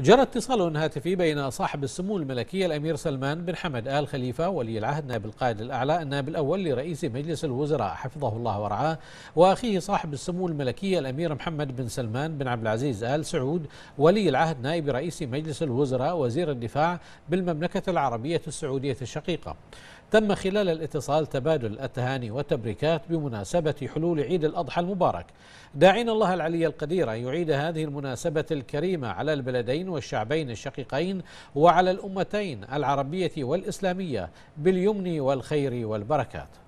جرى اتصال هاتفي بين صاحب السمو الملكي الأمير سلمان بن حمد آل خليفة ولي العهد نائب القائد الأعلى النائب الأول لرئيس مجلس الوزراء حفظه الله ورعاه وأخيه صاحب السمو الملكية الأمير محمد بن سلمان بن عبد العزيز آل سعود ولي العهد نائب رئيس مجلس الوزراء وزير الدفاع بالمملكة العربية السعودية الشقيقة تم خلال الاتصال تبادل التهاني والتبريكات بمناسبة حلول عيد الأضحى المبارك داعين الله العلي القدير أن يعيد هذه المناسبة الكريمة على البلدين والشعبين الشقيقين وعلى الأمتين العربية والإسلامية باليمن والخير والبركات